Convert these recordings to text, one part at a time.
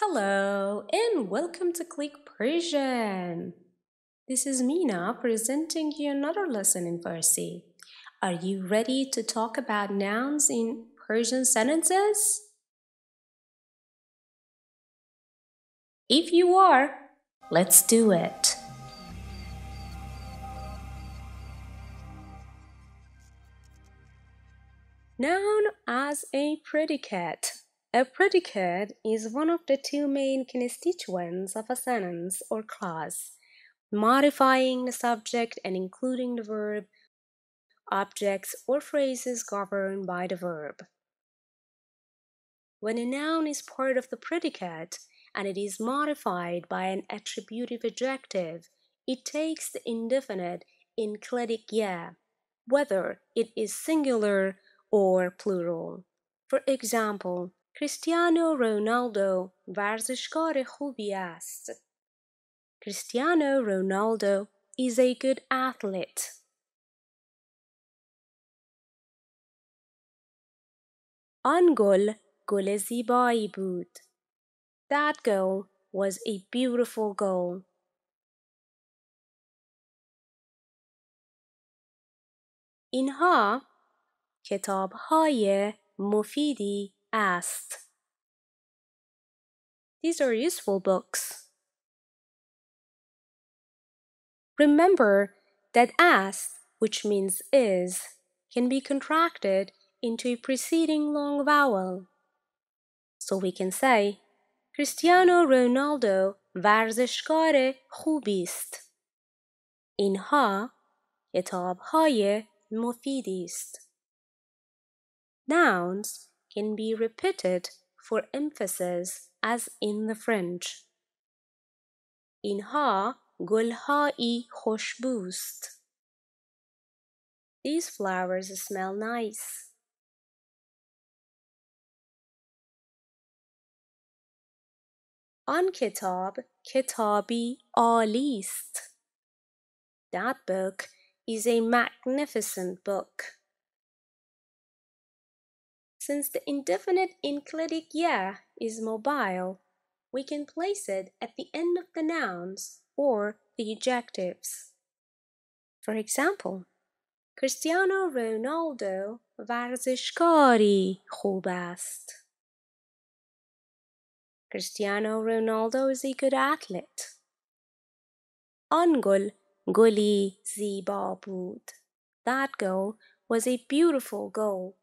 Hello and welcome to Click Persian. This is Mina presenting you another lesson in Farsi. Are you ready to talk about nouns in Persian sentences? If you are, let's do it. Noun as a predicate. A predicate is one of the two main constituents of a sentence or clause, modifying the subject and including the verb, objects, or phrases governed by the verb. When a noun is part of the predicate and it is modified by an attributive adjective, it takes the indefinite enclitic yeah, whether it is singular or plural. For example, کریستیانو رونالدو ورزشکار خوبی است. کریستیانو رونالدو is a good athlete. آن گل گل زیبایی بود. That goal was a beautiful goal. اینها کتاب های مفیدی asked. These are useful books. Remember that as, which means is, can be contracted into a preceding long vowel. So we can say, Cristiano Ronaldo ورزشکار خوبی است. اینها کتابهای مفیدی است. Nouns can be repeated for emphasis as in the French. Inha gulhai hoshbust. These flowers smell nice. آن kitab kitabi عالی That book is a magnificent book. Since the indefinite enclitic ya is mobile, we can place it at the end of the nouns or the adjectives. For example, Cristiano Ronaldo ورزشکاری khubast. Cristiano Ronaldo is a good athlete. آن گل گلی زیبا That goal was a beautiful goal.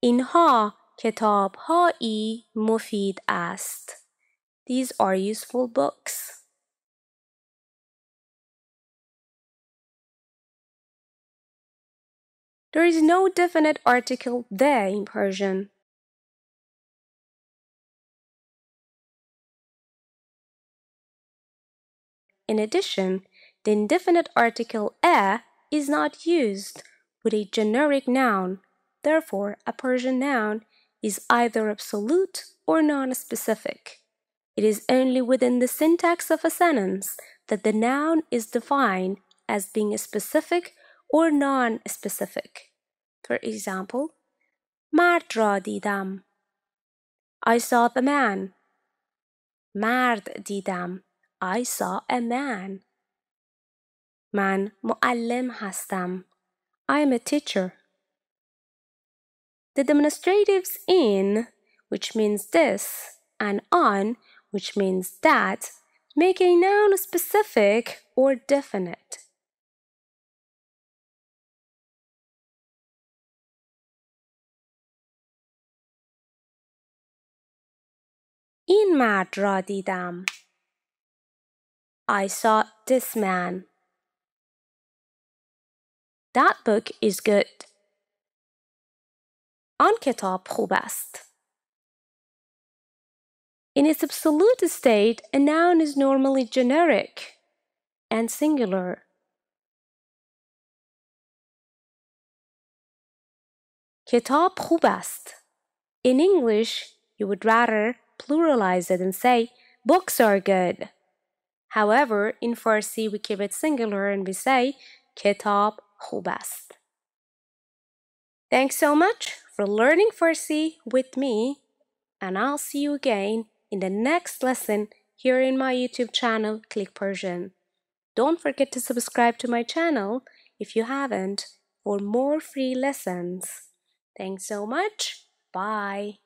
اینها کتابهایی مفید است. These are useful books. There is no definite article there in Persian. In addition, the indefinite article a er is not used with a generic noun Therefore, a Persian noun is either absolute or non-specific. It is only within the syntax of a sentence that the noun is defined as being specific or non-specific. For example, مرد را دیدم. I saw the man. مرد دیدم. I saw a man. من معلم هستم. I am a teacher. The demonstratives in, which means this, and on, which means that, make a noun specific or definite. این مرد را دیدم. I saw this man. That book is good. آن کتاب خوب است. In its absolute state, a noun is normally generic and singular. کتاب خوب است. In English, you would rather pluralize it and say books are good. However, in Farsi, we keep it singular and we say کتاب خوب است. Thanks so much for learning Farsi with me and I'll see you again in the next lesson here in my YouTube channel Click Persian. Don't forget to subscribe to my channel if you haven't for more free lessons. Thanks so much. Bye.